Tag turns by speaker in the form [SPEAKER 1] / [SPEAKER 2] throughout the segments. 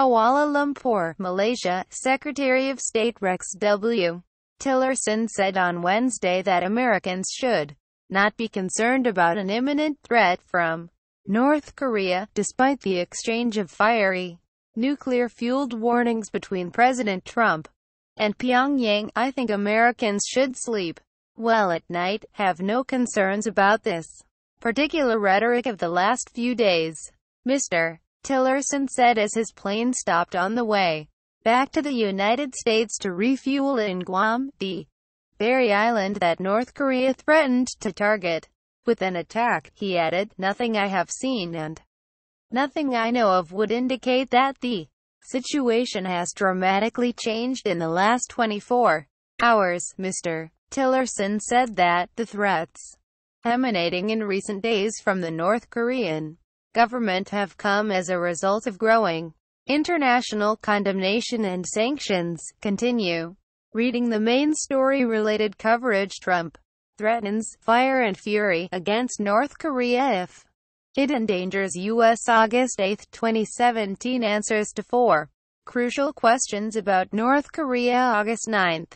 [SPEAKER 1] Kuala Lumpur, Malaysia, Secretary of State Rex W. Tillerson said on Wednesday that Americans should not be concerned about an imminent threat from North Korea, despite the exchange of fiery nuclear-fueled warnings between President Trump and Pyongyang, I think Americans should sleep well at night, have no concerns about this particular rhetoric of the last few days. Mr. Tillerson said as his plane stopped on the way back to the United States to refuel in Guam, the Barry island that North Korea threatened to target with an attack. He added, nothing I have seen and nothing I know of would indicate that the situation has dramatically changed in the last 24 hours, Mr. Tillerson said that the threats emanating in recent days from the North Korean government have come as a result of growing international condemnation and sanctions. Continue. Reading the main story related coverage Trump threatens fire and fury against North Korea if it endangers U.S. August 8, 2017 answers to four crucial questions about North Korea August 9,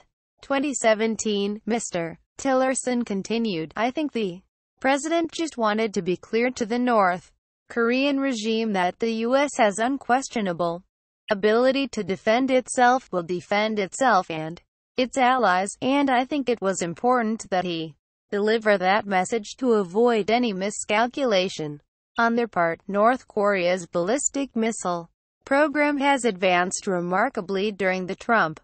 [SPEAKER 1] 2017. Mr. Tillerson continued, I think the president just wanted to be clear to the North Korean regime that the U.S. has unquestionable ability to defend itself will defend itself and its allies, and I think it was important that he deliver that message to avoid any miscalculation. On their part, North Korea's ballistic missile program has advanced remarkably during the Trump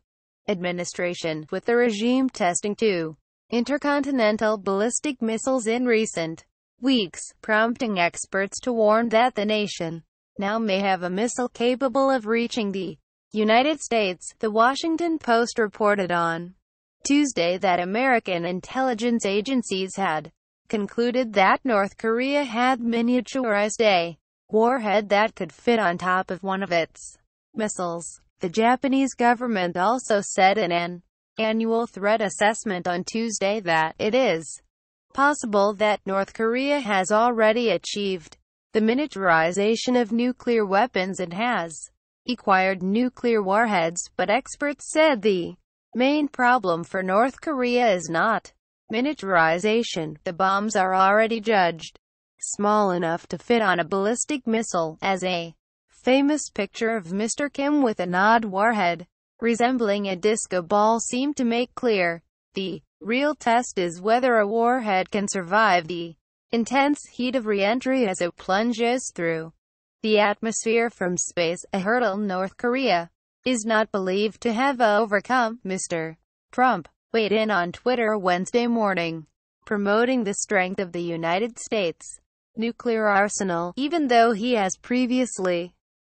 [SPEAKER 1] administration, with the regime testing two intercontinental ballistic missiles in recent weeks, prompting experts to warn that the nation now may have a missile capable of reaching the United States, The Washington Post reported on Tuesday that American intelligence agencies had concluded that North Korea had miniaturized a warhead that could fit on top of one of its missiles. The Japanese government also said in an annual threat assessment on Tuesday that it is possible that North Korea has already achieved the miniaturization of nuclear weapons and has acquired nuclear warheads, but experts said the main problem for North Korea is not miniaturization. The bombs are already judged small enough to fit on a ballistic missile, as a famous picture of Mr. Kim with an odd warhead resembling a disco ball seemed to make clear. The real test is whether a warhead can survive the intense heat of reentry as it plunges through the atmosphere from space, a hurdle North Korea is not believed to have overcome. Mr. Trump weighed in on Twitter Wednesday morning, promoting the strength of the United States nuclear arsenal, even though he has previously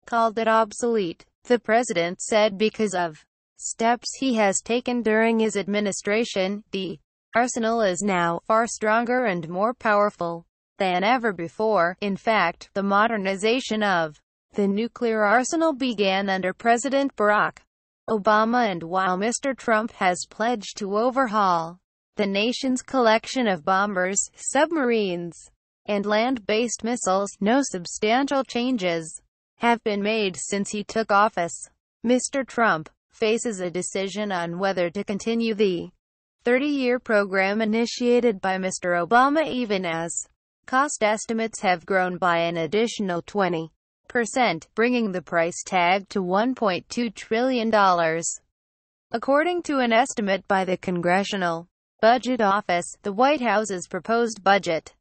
[SPEAKER 1] called it obsolete. The president said because of steps he has taken during his administration, the arsenal is now far stronger and more powerful than ever before. In fact, the modernization of the nuclear arsenal began under President Barack Obama and while Mr. Trump has pledged to overhaul the nation's collection of bombers, submarines, and land-based missiles, no substantial changes have been made since he took office. Mr. Trump faces a decision on whether to continue the 30-year program initiated by Mr. Obama even as cost estimates have grown by an additional 20 percent, bringing the price tag to $1.2 trillion. According to an estimate by the Congressional Budget Office, the White House's proposed budget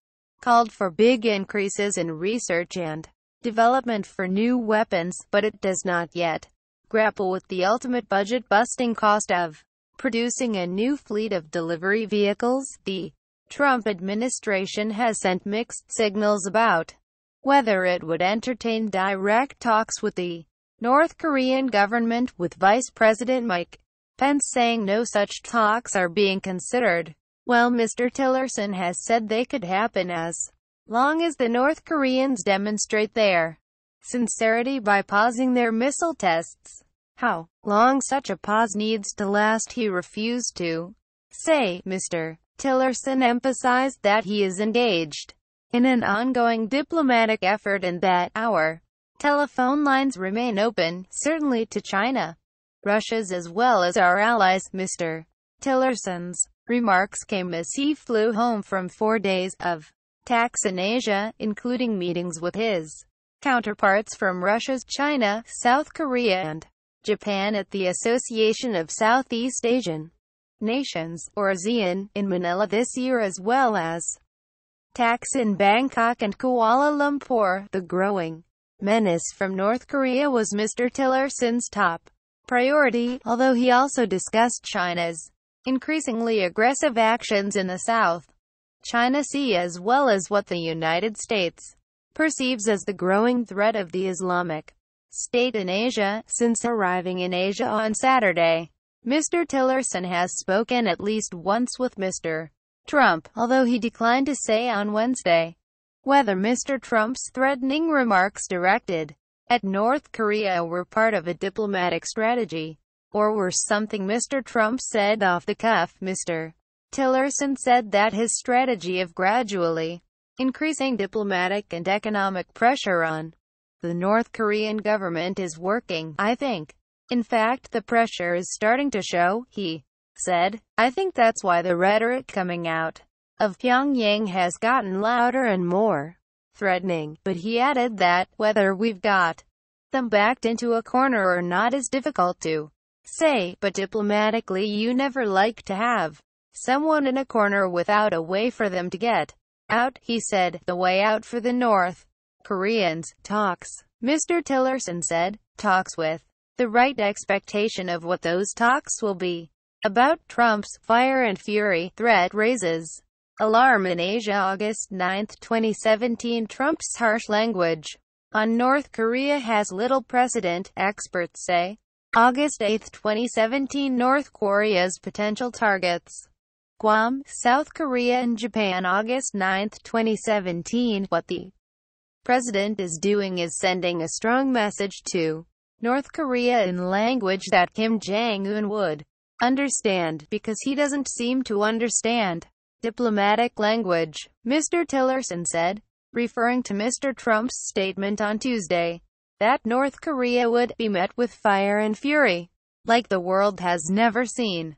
[SPEAKER 1] called for big increases in research and development for new weapons, but it does not yet grapple with the ultimate budget-busting cost of producing a new fleet of delivery vehicles, the Trump administration has sent mixed signals about whether it would entertain direct talks with the North Korean government, with Vice President Mike Pence saying no such talks are being considered. Well, Mr. Tillerson has said they could happen as long as the North Koreans demonstrate their sincerity by pausing their missile tests how long such a pause needs to last he refused to say. Mr. Tillerson emphasized that he is engaged in an ongoing diplomatic effort and that our telephone lines remain open, certainly to China, Russia's as well as our allies, Mr. Tillerson's remarks came as he flew home from four days of tax in Asia, including meetings with his counterparts from Russia's China, South Korea and Japan at the Association of Southeast Asian Nations, or ASEAN, in Manila this year as well as tax in Bangkok and Kuala Lumpur, the growing menace from North Korea was Mr. Tillerson's top priority, although he also discussed China's increasingly aggressive actions in the South China Sea as well as what the United States perceives as the growing threat of the Islamic state in Asia, since arriving in Asia on Saturday. Mr. Tillerson has spoken at least once with Mr. Trump, although he declined to say on Wednesday whether Mr. Trump's threatening remarks directed at North Korea were part of a diplomatic strategy or were something Mr. Trump said off the cuff. Mr. Tillerson said that his strategy of gradually increasing diplomatic and economic pressure on the North Korean government is working, I think. In fact, the pressure is starting to show, he said. I think that's why the rhetoric coming out of Pyongyang has gotten louder and more threatening, but he added that, whether we've got them backed into a corner or not is difficult to say, but diplomatically you never like to have someone in a corner without a way for them to get out, he said, the way out for the North Koreans, talks. Mr. Tillerson said, talks with the right expectation of what those talks will be. About Trump's fire and fury threat raises alarm in Asia August 9, 2017 Trump's harsh language on North Korea has little precedent, experts say. August 8, 2017 North Korea's potential targets Guam, South Korea and Japan August 9, 2017 What the President is doing is sending a strong message to North Korea in language that Kim Jong-un would understand, because he doesn't seem to understand diplomatic language, Mr. Tillerson said, referring to Mr. Trump's statement on Tuesday that North Korea would be met with fire and fury like the world has never seen.